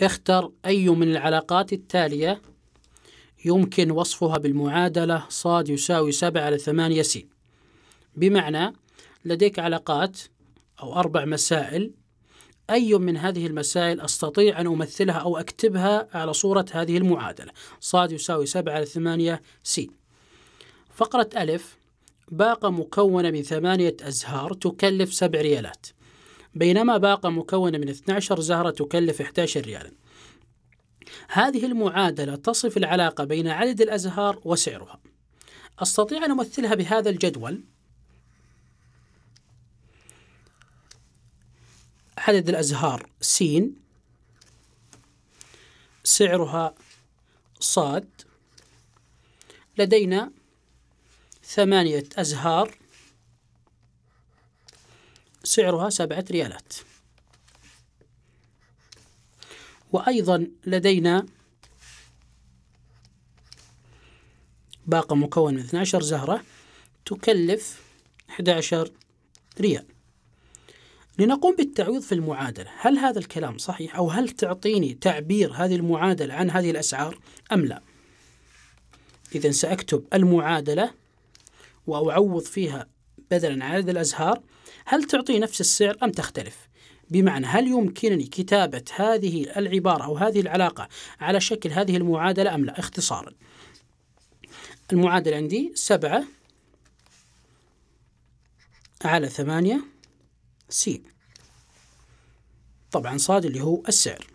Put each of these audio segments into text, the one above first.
اختر أي من العلاقات التالية يمكن وصفها بالمعادلة صاد يساوي 7 على 8 س بمعنى لديك علاقات أو أربع مسائل أي من هذه المسائل أستطيع أن أمثلها أو أكتبها على صورة هذه المعادلة صاد يساوي 7 على 8 س فقرة ألف باقة مكونة من ثمانية أزهار تكلف سبع ريالات بينما باقة مكونة من 12 زهرة تكلف 11 ريالا هذه المعادلة تصف العلاقة بين عدد الأزهار وسعرها أستطيع أن أمثلها بهذا الجدول عدد الأزهار س سعرها صاد لدينا ثمانية أزهار سعرها سبعة ريالات وأيضا لدينا باقة مكون من 12 زهرة تكلف 11 ريال لنقوم بالتعويض في المعادلة هل هذا الكلام صحيح أو هل تعطيني تعبير هذه المعادلة عن هذه الأسعار أم لا إذا سأكتب المعادلة وأعوض فيها بدلا عن عدد الأزهار هل تعطي نفس السعر أم تختلف؟ بمعنى هل يمكنني كتابة هذه العبارة أو هذه العلاقة على شكل هذه المعادلة أم لا اختصارا المعادلة عندي سبعة على ثمانية سي طبعا صاد اللي هو السعر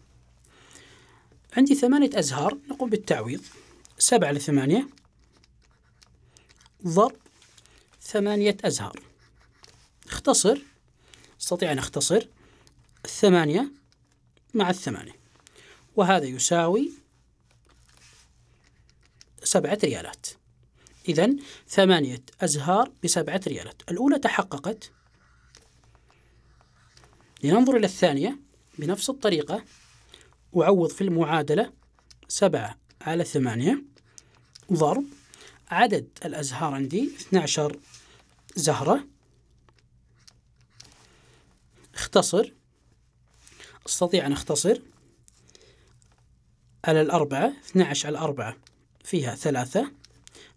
عندي ثمانية أزهار نقوم بالتعويض سبعة على ثمانية ضرب ثمانية أزهار اختصر استطيع أن اختصر الثمانية مع الثمانية وهذا يساوي سبعة ريالات إذا ثمانية أزهار بسبعة ريالات الأولى تحققت لننظر إلى الثانية بنفس الطريقة أعوض في المعادلة سبعة على ثمانية ضرب عدد الأزهار عندي 12 زهرة اختصر استطيع أن اختصر على الأربعة اثنى عشر على الأربعة فيها ثلاثة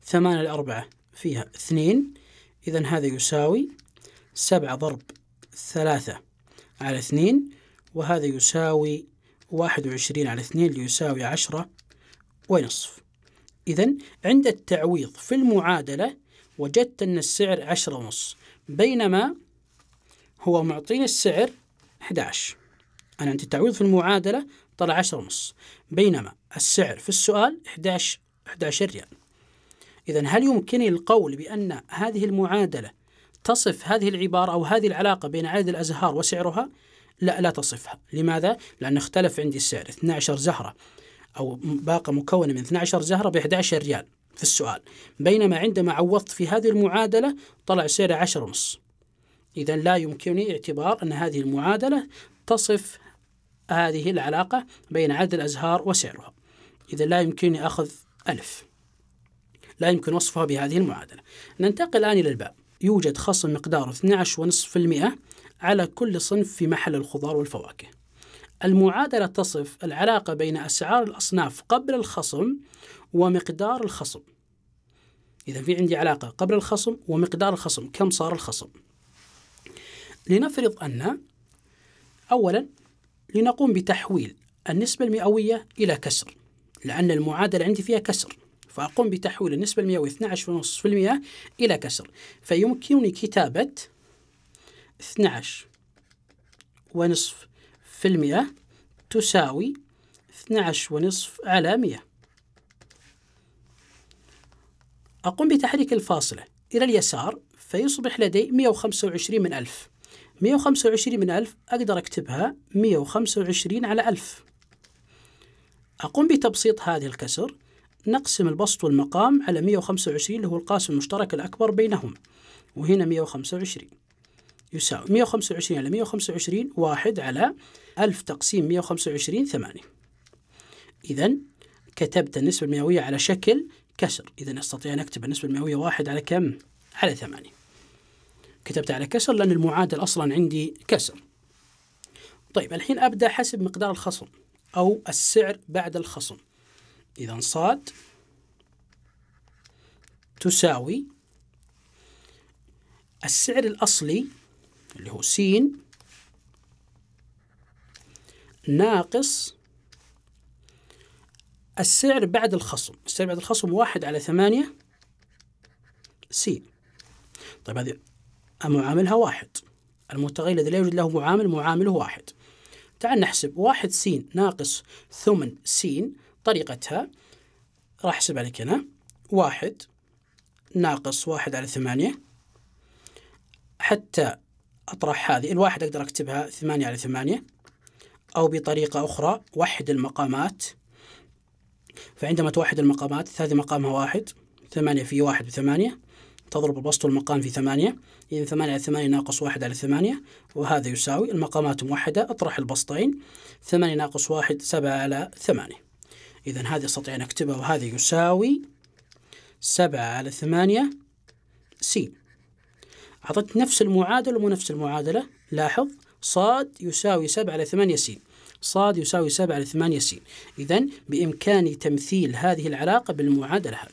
ثمانية على الأربعة فيها اثنين إذا هذا يساوي سبعة ضرب ثلاثة على اثنين وهذا يساوي واحد وعشرين على اثنين ليساوي عشرة ونصف إذا عند التعويض في المعادلة وجدت أن السعر عشرة ونص بينما هو معطيني السعر 11 أنا عندي التعويض في المعادلة طلع 10 ونص بينما السعر في السؤال 11 11 ريال إذا هل يمكنني القول بأن هذه المعادلة تصف هذه العبارة أو هذه العلاقة بين عدد الأزهار وسعرها؟ لا لا تصفها لماذا؟ لأن اختلف عندي السعر 12 زهرة أو باقة مكونة من 12 زهرة ب 11 ريال في السؤال بينما عندما عوضت في هذه المعادلة طلع سعره عشر ونص إذا لا يمكنني اعتبار أن هذه المعادلة تصف هذه العلاقة بين عدد الأزهار وسعرها إذا لا يمكنني أخذ ألف لا يمكن وصفها بهذه المعادلة ننتقل الآن إلى الباب يوجد خصم مقداره 12.5% على كل صنف في محل الخضار والفواكه المعادلة تصف العلاقة بين أسعار الأصناف قبل الخصم ومقدار الخصم إذا في عندي علاقة قبل الخصم ومقدار الخصم كم صار الخصم لنفرض أن أولا لنقوم بتحويل النسبة المئوية إلى كسر لأن المعادلة عندي فيها كسر فأقوم بتحويل النسبة المئوية 12.5% إلى كسر فيمكنني كتابة 12 ونصف في المئة تساوي اثنى ونصف على 100 أقوم بتحريك الفاصلة إلى اليسار فيصبح لدي 125 من ألف 125 من ألف أقدر أكتبها 125 على ألف أقوم بتبسيط هذه الكسر نقسم البسط والمقام على 125 اللي هو القاسم المشترك الأكبر بينهم وهنا 125 يساوي 125 على 125 واحد على 1000 تقسيم 125 8 إذا كتبت النسبة المئوية على شكل كسر إذا أستطيع أن أكتب النسبة المئوية واحد على كم؟ على 8 كتبت على كسر لأن المعادل أصلا عندي كسر طيب الحين أبدأ حسب مقدار الخصم أو السعر بعد الخصم إذا صاد تساوي السعر الأصلي اللي هو س ناقص السعر بعد الخصم السعر بعد الخصم واحد على ثمانية س طيب هذه معاملها واحد المتغير الذي لا يوجد له معامل معامله واحد تعال نحسب واحد س ناقص ثمن س طريقتها راح أحسبها لك هنا واحد ناقص واحد على ثمانية حتى أطرح هذه الواحد أقدر أكتبها ثمانية على ثمانية أو بطريقة أخرى وحد المقامات فعندما توحد المقامات هذه مقامها واحد ثمانية في واحد بثمانية تضرب البسط المقام في ثمانية إذا ثمانية على ثمانية ناقص واحد على ثمانية وهذا يساوي المقامات موحدة أطرح البسطين ثمانية ناقص واحد سبعة على ثمانية إذا هذه أستطيع أن أكتبها وهذا يساوي سبعة على ثمانية سين أعطت نفس المعادلة مو نفس المعادلة لاحظ صاد يساوي 7 على 8 س صاد يساوي 7 على 8 س إذا بإمكاني تمثيل هذه العلاقة بالمعادلة هذه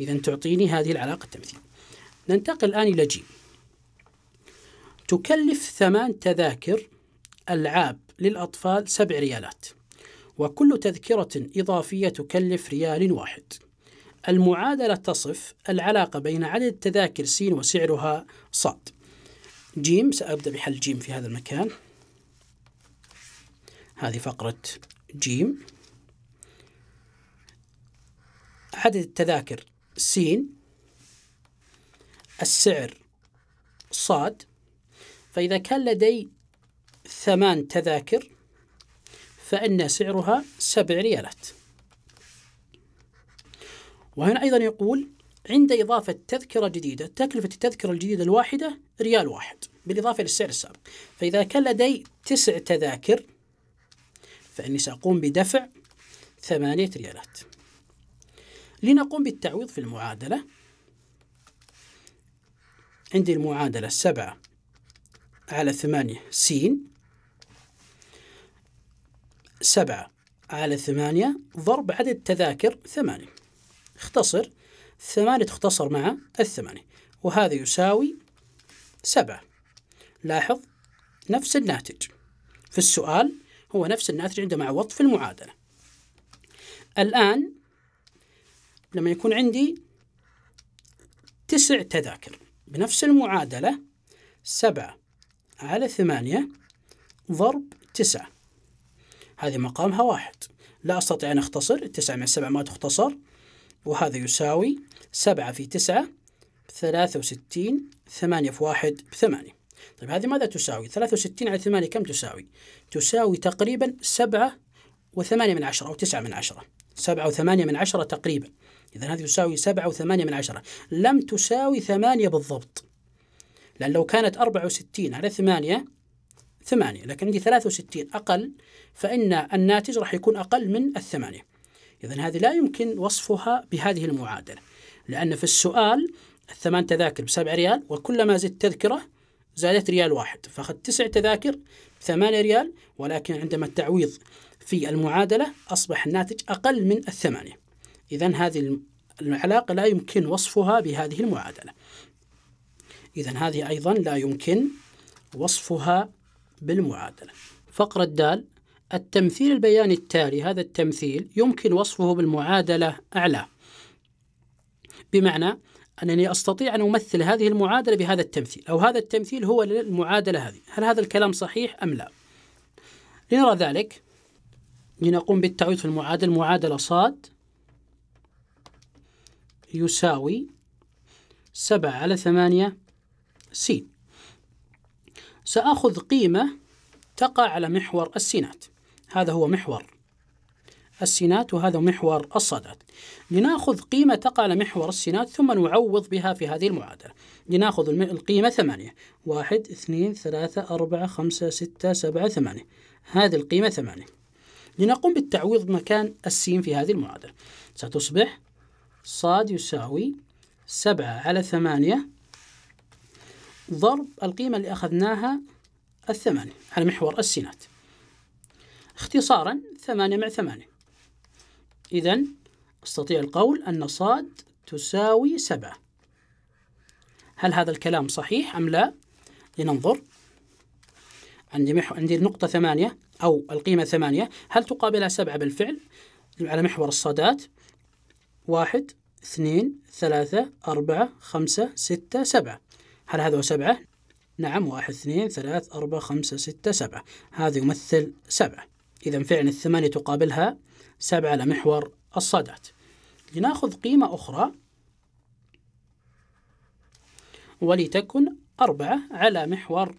إذا تعطيني هذه العلاقة التمثيل ننتقل الآن إلى جيم تكلف ثمان تذاكر ألعاب للأطفال سبع ريالات وكل تذكرة إضافية تكلف ريال واحد المعادلة تصف العلاقة بين عدد التذاكر س وسعرها ص ج سأبدأ بحل ج في هذا المكان هذه فقرة ج عدد التذاكر س السعر ص فإذا كان لدي ثمان تذاكر فإن سعرها سبع ريالات وهنا أيضا يقول عند إضافة تذكرة جديدة تكلفة التذكرة الجديدة الواحدة ريال واحد بالإضافة للسعر السابق فإذا كان لدي تسع تذاكر فإني سأقوم بدفع ثمانية ريالات لنقوم بالتعويض في المعادلة عندي المعادلة سبعة على ثمانية سين سبعة على ثمانية ضرب عدد التذاكر ثمانية اختصر ثمانية تختصر مع الثمانية وهذا يساوي سبعة لاحظ نفس الناتج في السؤال هو نفس الناتج عنده مع وطف المعادلة الآن لما يكون عندي تسع تذاكر بنفس المعادلة سبعة على ثمانية ضرب تسعة هذه مقامها واحد لا أستطيع أن أختصر التسعة مع السبعة ما تختصر وهذا يساوي سبعة في تسعة ثلاثة وستين ثمانية في واحد بثمانية طيب هذه ماذا تساوي؟ ثلاثة وستين على ثمانية كم تساوي؟ تساوي تقريبا سبعة وثمانية من عشرة أو تسعة من عشرة سبعة وثمانية من عشرة تقريبا إذا هذه تساوي سبعة وثمانية من عشرة لم تساوي ثمانية بالضبط لأن لو كانت أربعة وستين على ثمانية ثمانية لكن عندي ثلاثة وستين أقل فإن الناتج راح يكون أقل من الثمانية إذا هذه لا يمكن وصفها بهذه المعادلة لأن في السؤال الثمان تذاكر بسبع ريال وكلما زدت تذكرة زادت ريال واحد فأخذت تسع تذاكر بثمانية ريال ولكن عندما التعويض في المعادلة أصبح الناتج أقل من الثمانية إذا هذه العلاقة لا يمكن وصفها بهذه المعادلة إذا هذه أيضا لا يمكن وصفها بالمعادلة فقرة دال التمثيل البياني التالي هذا التمثيل يمكن وصفه بالمعادلة أعلى بمعنى أنني أستطيع أن أمثل هذه المعادلة بهذا التمثيل أو هذا التمثيل هو المعادلة هذه هل هذا الكلام صحيح أم لا لنرى ذلك لنقوم بالتعويض في المعادلة معادلة صاد يساوي سبعة على ثمانية سين سأخذ قيمة تقع على محور السينات هذا هو محور السينات وهذا محور الصادات لناخذ قيمة تقع على محور السينات ثم نعوض بها في هذه المعادلة لناخذ القيمة ثمانية واحد اثنين ثلاثة أربعة خمسة ستة سبعة ثمانية هذه القيمة ثمانية لنقوم بالتعويض مكان السين في هذه المعادلة ستصبح صاد يساوي سبعة على ثمانية ضرب القيمة اللي أخذناها الثمانية على محور السينات اختصارا ثمانية مع ثمانية إذا أستطيع القول أن صاد تساوي سبعة هل هذا الكلام صحيح أم لا؟ لننظر عندي محو... عندي النقطة ثمانية أو القيمة ثمانية هل تقابلها سبعة بالفعل على محور الصادات واحد اثنين ثلاثة أربعة خمسة ستة سبعة هل هذا هو سبعة؟ نعم واحد اثنين ثلاثة أربعة خمسة ستة سبعة هذا يمثل سبعة إذا فعلا الثمانية تقابلها سبعة على محور الصادات لناخذ قيمة أخرى ولتكن أربعة على محور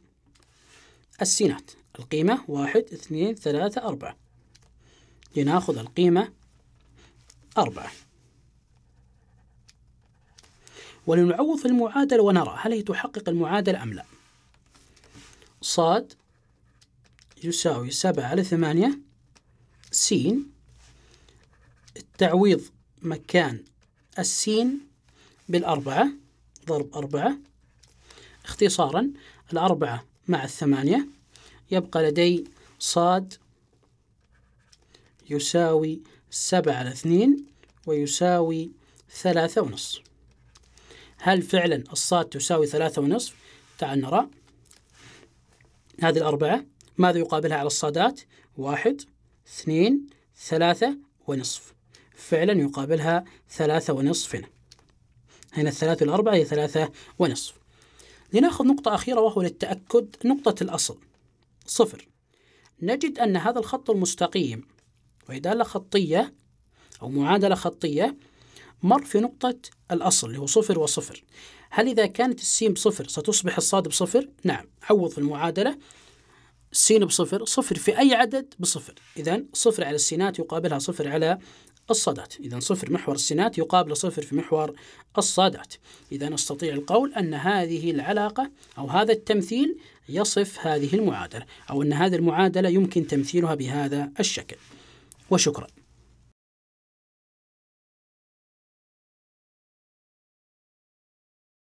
السينات القيمة واحد اثنين ثلاثة أربعة لناخذ القيمة أربعة ولنعوض المعادلة ونرى هل هي تحقق المعادلة أم لا صاد يساوي سبعة على ثمانية سين التعويض مكان السين بالأربعة ضرب أربعة اختصارا الأربعة مع الثمانية يبقى لدي صاد يساوي سبعة على اثنين ويساوي ثلاثة ونصف هل فعلا الصاد تساوي ثلاثة ونصف؟ تعال نرى هذه الأربعة ماذا يقابلها على الصادات؟ واحد اثنين ثلاثة ونصف فعلا يقابلها ثلاثة ونصف هنا هنا الثلاثة والأربعة هي ثلاثة ونصف لنأخذ نقطة أخيرة وهو للتأكد نقطة الأصل صفر نجد أن هذا الخط المستقيم وإدالة خطية أو معادلة خطية مر في نقطة الأصل اللي هو صفر وصفر هل إذا كانت السين بصفر ستصبح الصاد بصفر؟ نعم عوض في المعادلة سين بصفر صفر في أي عدد بصفر إذا صفر على السينات يقابلها صفر على الصادات إذا صفر محور السينات يقابل صفر في محور الصادات إذا أستطيع القول أن هذه العلاقة أو هذا التمثيل يصف هذه المعادلة أو أن هذه المعادلة يمكن تمثيلها بهذا الشكل وشكراً